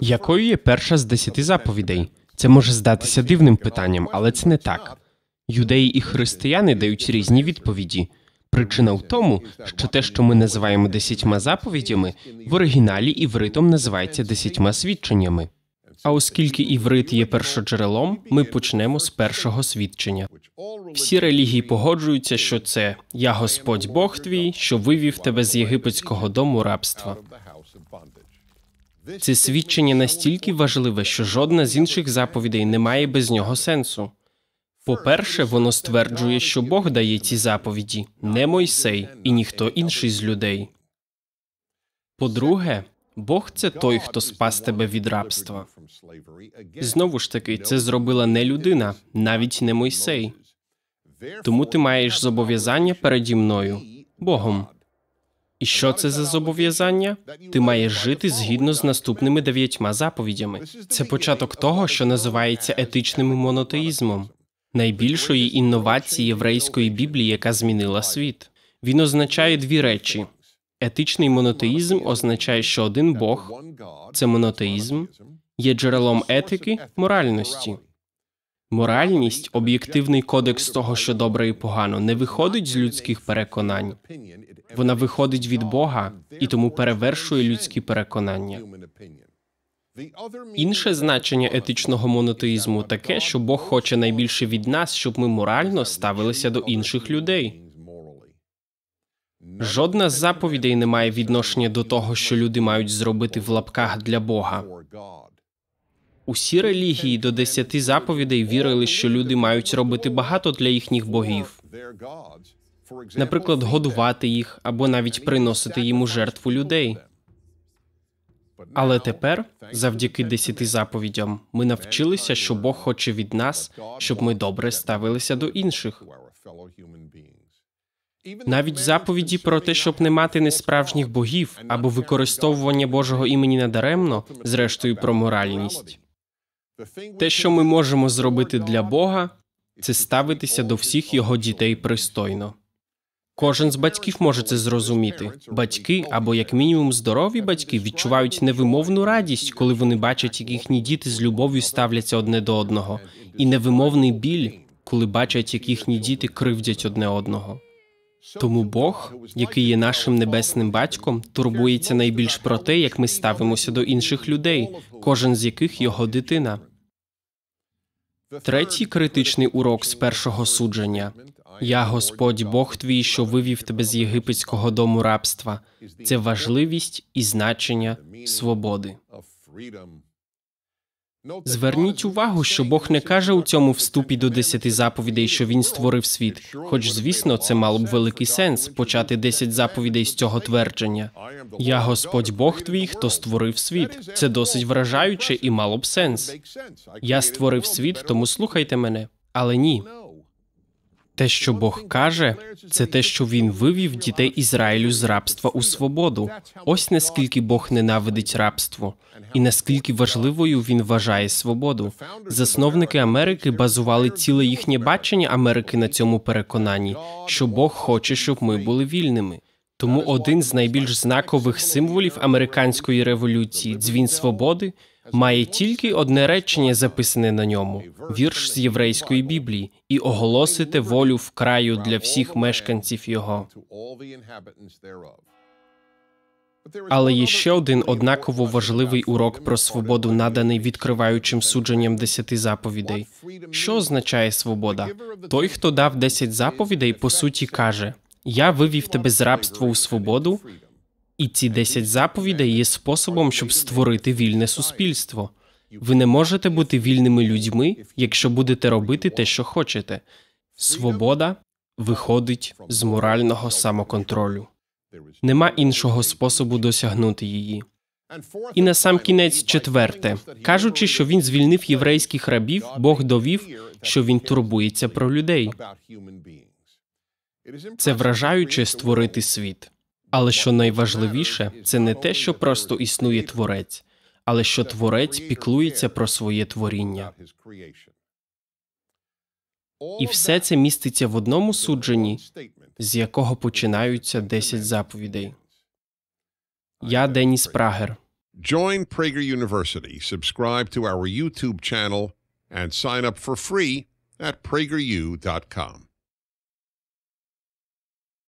Якою є перша з десяти заповідей? Це може здатися дивним питанням, але це не так. Юдеї і християни дають різні відповіді. Причина в тому, що те, що ми називаємо десятьма заповідями, в оригіналі івритом називається десятьма свідченнями. А оскільки іврит є першоджерелом, ми почнемо з першого свідчення. Всі релігії погоджуються, що це я Господь Бог твій, що вивів тебе з єгипетського дому рабства. Це свідчення настільки важливе, що жодна з інших заповідей не має без нього сенсу. По-перше, воно стверджує, що Бог дає ці заповіді, не Мойсей і ніхто інший з людей. По-друге, Бог це той, хто спас тебе від рабства. Знову ж таки, це зробила не людина, навіть не Мойсей. Тому ти маєш зобов'язання переді мною, Богом. І що це за зобов'язання? Ти маєш жити згідно з наступними дев'ятьма заповідями. Це початок того, що називається етичним монотеїзмом, найбільшої інновації єврейської біблії, яка змінила світ. Він означає дві речі: етичний монотеїзм означає, що один Бог це монотеїзм, є джерелом етики, моральності. Моральність, об'єктивний кодекс того, що добре і погано, не виходить з людських переконань. Вона виходить від Бога і тому перевершує людські переконання. Інше значення етичного монотеїзму таке, що Бог хоче найбільше від нас, щоб ми морально ставилися до інших людей. Жодна з заповідей не має відношення до того, що люди мають зробити в лапках для Бога. Усі релігії до десяти заповідей вірили, що люди мають робити багато для їхніх богів. Наприклад, годувати їх або навіть приносити їм у жертву людей. Але тепер, завдяки десяти заповідям, ми навчилися, що Бог хоче від нас, щоб ми добре ставилися до інших. Навіть заповіді про те, щоб не мати несправжніх богів або використовування Божого імені надаремно, зрештою про моральність. Те, що ми можемо зробити для Бога, це ставитися до всіх його дітей пристойно. Кожен з батьків може це зрозуміти. Батьки або як мінімум здорові батьки відчувають невимовну радість, коли вони бачать, як їхні діти з любов'ю ставляться одне до одного, і невимовний біль, коли бачать, як їхні діти кривдять одне одного. Тому Бог, який є нашим небесним батьком, турбується найбільш про те, як ми ставимося до інших людей, кожен з яких його дитина. Третій критичний урок з першого судження: я Господь Бог твій, що вивів тебе з єгипетського дому рабства. Це важливість і значення свободи. Зверніть увагу, що Бог не каже у цьому вступі до десяти заповідей, що він створив світ. Хоч, звісно, це мало б великий сенс почати десять заповідей з цього твердження. Я Господь Бог твій, хто створив світ. Це досить вражаюче і мало б сенс. Я створив світ, тому слухайте мене. Але ні, те, що Бог каже, це те, що він вивів дітей Ізраїлю з рабства у свободу. Ось наскільки Бог ненавидить рабство, і наскільки важливою він вважає свободу. Засновники Америки базували ціле їхнє бачення Америки на цьому переконанні, що Бог хоче, щоб ми були вільними. Тому один з найбільш знакових символів американської революції дзвін свободи має тільки одне речення записане на ньому: вірш з єврейської біблії, і оголосити волю в краю для всіх мешканців його. Але є ще один однаково важливий урок про свободу, наданий відкриваючим судженням десяти заповідей. Що означає свобода? Той, хто дав десять заповідей, по суті каже: Я вивів тебе з рабства у свободу, і ці 10 заповідей є способом, щоб створити вільне суспільство. Ви не можете бути вільними людьми, якщо будете робити те, що хочете. Свобода виходить з морального самоконтролю. Нема іншого способу досягнути її. І на сам кінець четверте, кажучи, що він звільнив єврейських рабів, Бог довів, що він турбується про людей. Це вражаюче створити світ. Але що найважливіше, це не те, що просто існує творець, але що творець піклується про своє творіння. І все це міститься в одному судженні, з якого починаються 10 заповідей. Я Деніс Прагер. Join Prager University, subscribe to our YouTube channel, and sign up for free at prageru.com.